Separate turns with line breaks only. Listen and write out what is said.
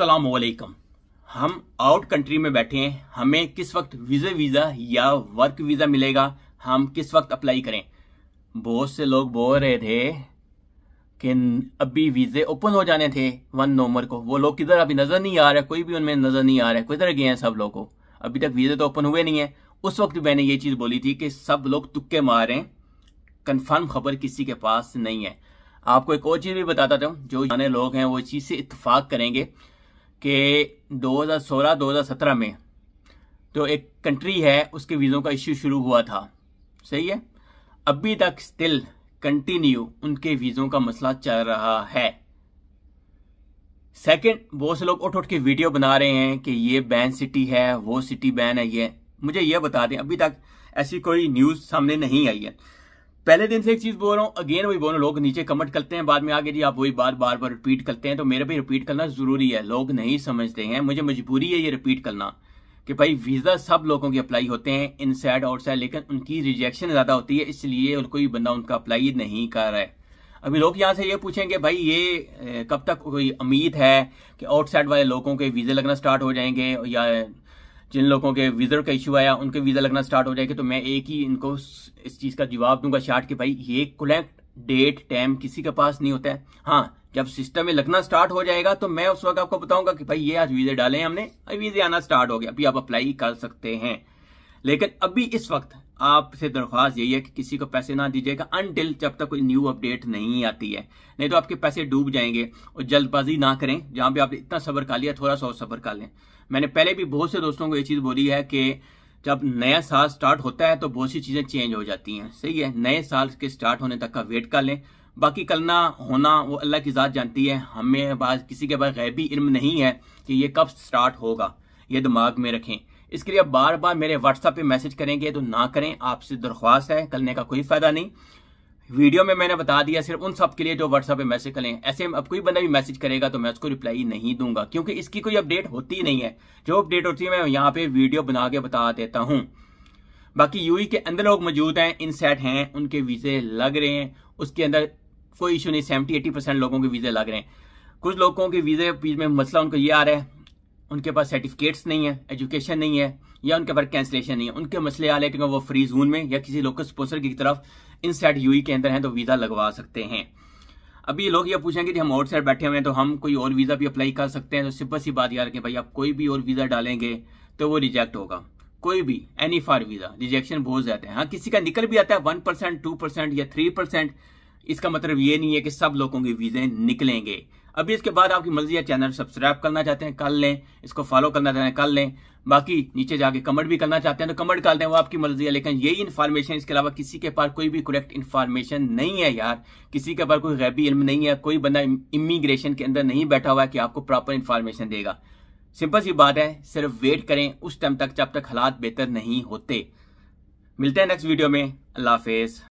असलकम हम out country में बैठे हैं हमें किस वक्त वीजा वीजा या वर्क वीजा मिलेगा हम किस वक्त अप्लाई करें बहुत से लोग बोल रहे थे कि अभी वीजे ओपन हो जाने थे वन नवंबर को वो लोग किधर अभी नजर नहीं आ रहे कोई भी उनमें नजर नहीं आ रहा है किधर गए हैं सब लोग को अभी तक वीजे तो ओपन हुए नहीं है उस वक्त मैंने ये चीज बोली थी कि सब लोग तुक्के मारे कन्फर्म खबर किसी के पास नहीं है आपको एक और चीज भी बताता था जो जाने लोग हैं वो चीज से इतफाक करेंगे कि 2016-2017 में तो एक कंट्री है उसके वीज़ों का इश्यू शुरू हुआ था सही है अभी तक स्टिल कंटिन्यू उनके वीज़ों का मसला चल रहा है सेकंड बहुत से लोग उठ उठ के वीडियो बना रहे हैं कि ये बैन सिटी है वो सिटी बैन है ये मुझे ये बता दें अभी तक ऐसी कोई न्यूज़ सामने नहीं आई है पहले दिन से एक चीज बोल रहा हूँ अगेन वही बोल रहा लोग नीचे कमेंट करते हैं बाद में आगे जी आप वही बात बार बार रिपीट करते हैं तो मेरे भी रिपीट करना जरूरी है लोग नहीं समझते हैं मुझे मजबूरी है ये रिपीट करना कि भाई वीजा सब लोगों के अप्लाई होते हैं इन साइड आउटसाइड लेकिन उनकी रिजेक्शन ज्यादा होती है इसलिए कोई बंदा उनका अप्लाई नहीं कर रहा है अभी लोग यहाँ से ये पूछेंगे भाई ये कब तक कोई उम्मीद है कि आउटसाइड वाले लोगों के वीजे लगना स्टार्ट हो जाएंगे या जिन लोगों के वीजा का इशू आया उनके वीज़ा लगना स्टार्ट हो जाएगा तो मैं एक ही इनको इस चीज़ का जवाब दूंगा शार्ट कि भाई ये कलेक्ट डेट टाइम किसी के पास नहीं होता है हाँ जब सिस्टम में लगना स्टार्ट हो जाएगा तो मैं उस वक्त आपको बताऊंगा कि भाई ये आज वीज़े डाले हैं हमने वीज़े आना स्टार्ट हो गया अभी आप अप्लाई कर सकते हैं लेकिन अभी इस वक्त आपसे दरख्वास्त यही है कि किसी को पैसे ना दीजिएगा अनटिल जब तक कोई न्यू अपडेट नहीं आती है नहीं तो आपके पैसे डूब जाएंगे और जल्दबाजी ना करें जहां भी आपने इतना सबर कर लिया थोड़ा सा और सबर कर लें मैंने पहले भी बहुत से दोस्तों को ये चीज़ बोली है कि जब नया साल स्टार्ट होता है तो बहुत सी चीज़ें चेंज हो जाती हैं सही है नए साल के स्टार्ट होने तक का वेट कर लें बाकी कलना होना वो अल्लाह की ज़ात जानती है हमें किसी के पास गैबी इल्म नहीं है कि ये कब स्टार्ट होगा ये दिमाग में रखें इसके लिए बार बार मेरे व्हाट्सएप पे मैसेज करेंगे तो ना करें आपसे दरख्वास्त है करने का कोई फायदा नहीं वीडियो में मैंने बता दिया सिर्फ उन सब के लिए जो व्हाट्सएप पे मैसेज करें ऐसे अब कोई बंदा भी मैसेज करेगा तो मैं उसको रिप्लाई नहीं दूंगा क्योंकि इसकी कोई अपडेट होती नहीं है जो अपडेट होती है मैं यहाँ पे वीडियो बना के बता देता हूँ बाकी यूई e के अंदर लोग मौजूद हैं सेट हैं उनके वीज़े लग रहे हैं उसके अंदर कोई इशू नहीं सेवेंटी एटी परसेंट लोगों के वीज़े लग रहे हैं कुछ लोगों के वीज़े में मसला उनको ये आ रहा है उनके पास सर्टिफिकेट्स नहीं है एजुकेशन नहीं है या उनके पास कैंसिलेशन नहीं है उनके मसले आ है वो फ्री जोन में या किसी लोकल स्पोसर की तरफ साइड यू e के अंदर हैं तो वीज़ा लगवा सकते हैं अभी ये लोग ये पूछेंगे कि हम साइड बैठे हुए हैं तो हम कोई और वीज़ा भी अप्लाई कर सकते हैं तो सिंपल सी बात यार कि भाई आप कोई भी और वीज़ा डालेंगे तो वो रिजेक्ट होगा कोई भी एनी फार वीज़ा रिजेक्शन बहुत ज़्यादा है हाँ किसी का निकल भी आता है वन परसेंट टू परसेंट या थ्री परसेंट इसका मतलब ये नहीं है कि सब लोगों के वीज़े निकलेंगे अभी इसके बाद आपकी मर्जी है चैनल सब्सक्राइब करना चाहते हैं कर लें इसको फॉलो करना चाहते हैं कर लें बाकी नीचे जाके कमेंट भी करना चाहते हैं तो कमेंट कर दें वो आपकी मर्जी है लेकिन यही इन्फॉर्मेशन इसके अलावा किसी के पास कोई भी करेक्ट इन्फॉर्मेशन नहीं है यार किसी के पास कोई गैबी इल्म नहीं है कोई बंदा इमिग्रेशन के अंदर नहीं बैठा हुआ है कि आपको प्रॉपर इन्फॉर्मेशन देगा सिंपल सी बात है सिर्फ वेट करें उस टाइम तक जब तक हालात बेहतर नहीं होते मिलते हैं नेक्स्ट वीडियो में अल्लाह हाफिज़